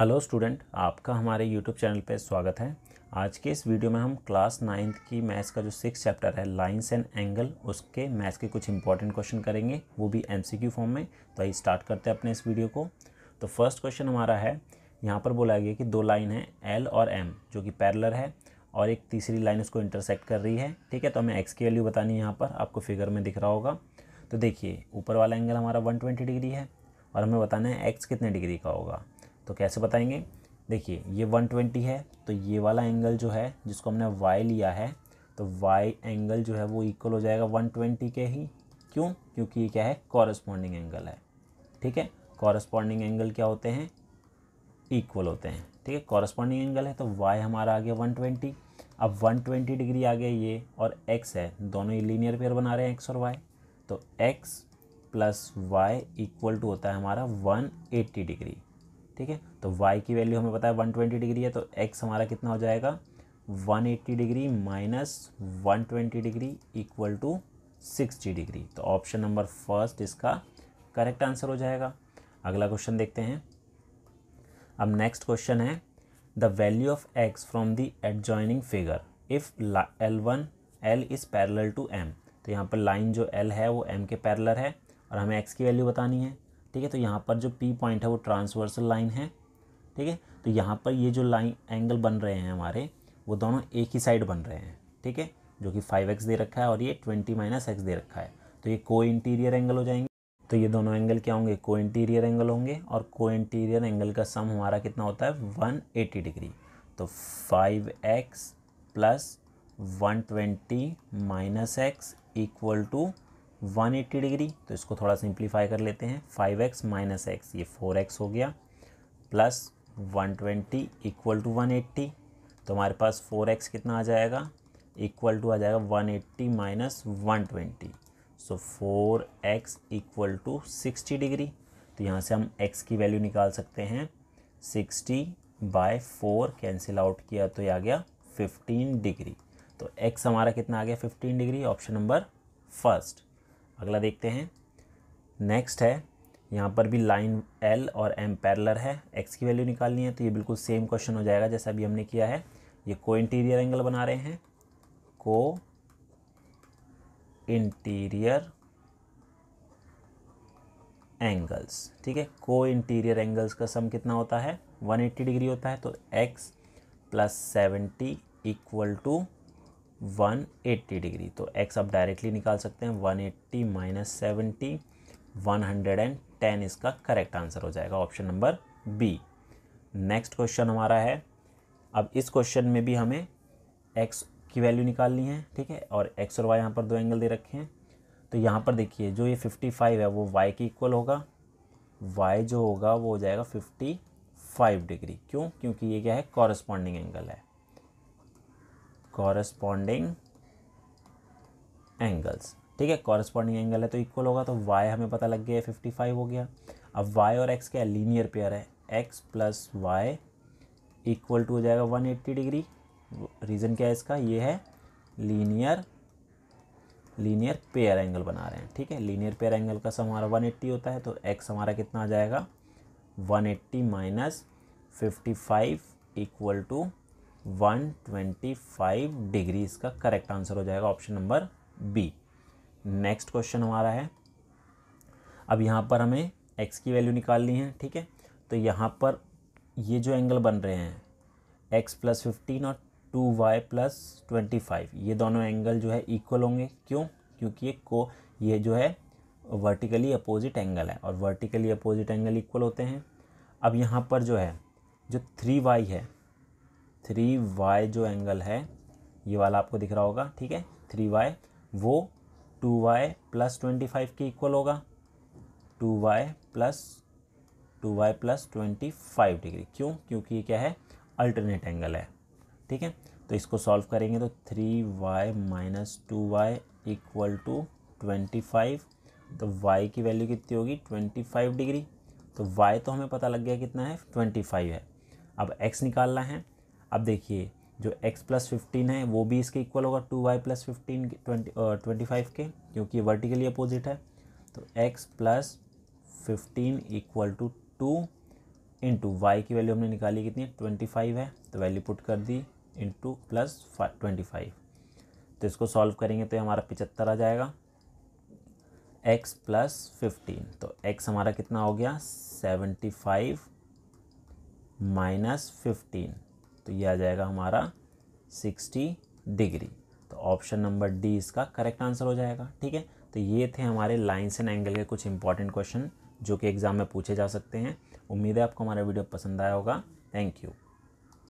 hello student आपका हमारे YouTube channel पर स्वागत है आज के इस वीडियो में हम क्लास नाइन्थ की मैथ्स का जो सिक्स चैप्टर है लाइंस एंड एंगल उसके मैथ्स के कुछ इंपॉर्टेंट क्वेश्चन करेंगे वो भी एमसीक्यू फॉर्म में तो आइए स्टार्ट करते हैं अपने इस वीडियो को तो फर्स्ट क्वेश्चन हमारा है यहाँ पर बोला गया कि दो लाइन है एल और एम जो कि पैरलर है और एक तीसरी लाइन उसको इंटरसेक्ट कर रही है ठीक है तो हमें एक्स की वैल्यू बतानी है यहाँ पर आपको फिगर में दिख रहा होगा तो देखिए ऊपर वाला एंगल हमारा वन डिग्री है और हमें बताना है एक्स कितने डिग्री का होगा तो कैसे बताएंगे देखिए ये 120 है तो ये वाला एंगल जो है जिसको हमने वाई लिया है तो वाई एंगल जो है वो इक्वल हो जाएगा 120 के ही क्यों क्योंकि ये क्या है कॉरस्पॉन्डिंग एंगल है ठीक है कॉरस्पॉन्डिंग एंगल क्या होते हैं इक्वल होते हैं ठीक है कॉरस्पॉन्डिंग एंगल है तो वाई हमारा आ गया वन ट्वेंटी अब वन ट्वेंटी डिग्री आ गया ये और एक्स है दोनों ही लीनियर पेयर बना रहे हैं एक्स और वाई तो x plus y equal to होता है हमारा वन डिग्री ठीक है तो वाई की वैल्यू हमें पता है वन ट्वेंटी डिग्री है तो एक्स हमारा कितना हो जाएगा one eighty degree minus one twenty degree equal to sixty degree तो ऑप्शन नंबर फर्स्ट इसका करेक्ट आंसर हो जाएगा अगला क्वेश्चन देखते हैं अब नेक्स्ट क्वेश्चन है the value of x from the adjoining figure if L one L is parallel to M तो यहाँ पर लाइन जो एल है वो एम के पैरलर है और हमें एक्स की वैल्यू बतानी है ठीक है तो यहाँ पर जो पी पॉइंट है वो ट्रांसवर्सल लाइन है ठीक है तो यहाँ पर ये जो लाइन एंगल बन रहे हैं हमारे वो दोनों एक ही साइड बन रहे हैं ठीक है जो कि फाइव एक्स दे रखा है और ये ट्वेंटी माइनस एक्स दे रखा है तो ये को इंटीरियर एंगल हो जाएंगे तो ये दोनों एंगल क्या होंगे को इंटीरियर एंगल होंगे और को इंटीरियर एंगल का सम हमारा कितना होता है वन एटी डिग्री तो five x plus one twenty minus x equal to 180 degree तो इसको थोड़ा सिंप्लीफाई कर लेते हैं 5x एक्स माइनस एक्स ये 4x हो गया plus 120 twenty equal to one तो हमारे पास 4x कितना आ जाएगा इक्वल टू आ जाएगा 180 eighty minus one so four x equal to sixty degree तो यहाँ से हम x की वैल्यू निकाल सकते हैं 60 बाय फोर कैंसिल आउट किया तो ये आ गया 15 डिग्री तो x हमारा कितना आ गया 15 डिग्री ऑप्शन नंबर फर्स्ट अगला देखते हैं नेक्स्ट है यहाँ पर भी लाइन एल और एम पैरलर है एक्स की वैल्यू निकालनी है तो ये बिल्कुल सेम क्वेश्चन हो जाएगा जैसा अभी हमने किया है ये को इंटीरियर एंगल बना रहे हैं को इंटीरियर एंगल्स ठीक है को इंटीरियर एंगल्स का सम कितना होता है 180 डिग्री होता है तो x plus seventy equal to 180 degree तो x आप डायरेक्टली निकाल सकते हैं 180 एट्टी माइनस सेवेंटी वन इसका करेक्ट आंसर हो जाएगा option number B next question हमारा है अब इस क्वेश्चन में भी हमें x की वैल्यू निकालनी है ठीक है और x और y यहाँ पर दो एंगल दे रखे हैं तो यहाँ पर देखिए जो ये 55 है वो y के इक्वल होगा y जो होगा वो हो जाएगा 55 डिग्री क्यों क्योंकि ये क्या है कॉरस्पॉन्डिंग एंगल है कॉरस्पॉन्डिंग एंगल्स ठीक है कॉरस्पॉन्डिंग एंगल है तो इक्वल होगा तो वाई हमें पता लग गया फिफ्टी फाइव हो गया अब वाई और एक्स क्या लीनियर पेयर है x plus y equal to हो जाएगा वन एट्टी डिग्री रीज़न क्या है इसका ये है लीनियर लीनियर पेयर एंगल बना रहे हैं ठीक है लीनियर पेयर एंगल का सम हमारा 180 होता है तो एक्स हमारा कितना आ जाएगा 180 eighty minus fifty five equal to 125 degree इसका करेक्ट आंसर हो जाएगा option number B next question हमारा है अब यहाँ पर हमें एक्स की वैल्यू निकालनी है ठीक है तो यहाँ पर ये जो एंगल बन रहे हैं एक्स प्लस फिफ्टीन और two y plus twenty five ये दोनों एंगल जो है इक्वल होंगे क्यों क्योंकि ये को ये जो है वर्टिकली अपोजिट एंगल है और वर्टिकली अपोजिट एंगल इक्वल होते हैं अब यहाँ पर जो है जो थ्री वाई है थ्री वाई जो एंगल है ये वाला आपको दिख रहा होगा ठीक है थ्री वाई वो two y plus twenty five के इक्वल होगा two y plus two y plus twenty five degree क्यों क्योंकि ये क्या है अल्टरनेट एंगल है ठीक है तो इसको सॉल्व करेंगे तो three y minus two y equal to twenty five तो y की वैल्यू कितनी होगी ट्वेंटी फाइव डिग्री तो y तो हमें पता लग गया कितना है ट्वेंटी फाइव है अब x निकालना है अब देखिए जो x प्लस फिफ्टीन है वो भी इसके इक्वल होगा two y plus fifteen twenty twenty five के क्योंकि ये वर्टिकली अपोजिट है तो x plus fifteen equal to two into y की वैल्यू हमने निकाली कितनी है ट्वेंटी फाइव है तो वैल्यू पुट कर दी इंटू प्लस ट्वेंटी फाइव तो इसको सॉल्व करेंगे तो हमारा पिचहत्तर आ जाएगा x प्लस फिफ्टीन तो x हमारा कितना हो गया सेवेंटी फाइव माइनस फिफ्टीन तो ये आ जाएगा हमारा सिक्सटी डिग्री तो ऑप्शन नंबर डी इसका करेक्ट आंसर हो जाएगा ठीक है तो ये थे हमारे लाइन्स एंड एंगल के कुछ इंपॉर्टेंट क्वेश्चन जो कि एग्ज़ाम में पूछे जा सकते हैं उम्मीद है आपको हमारा वीडियो पसंद आया होगा थैंक यू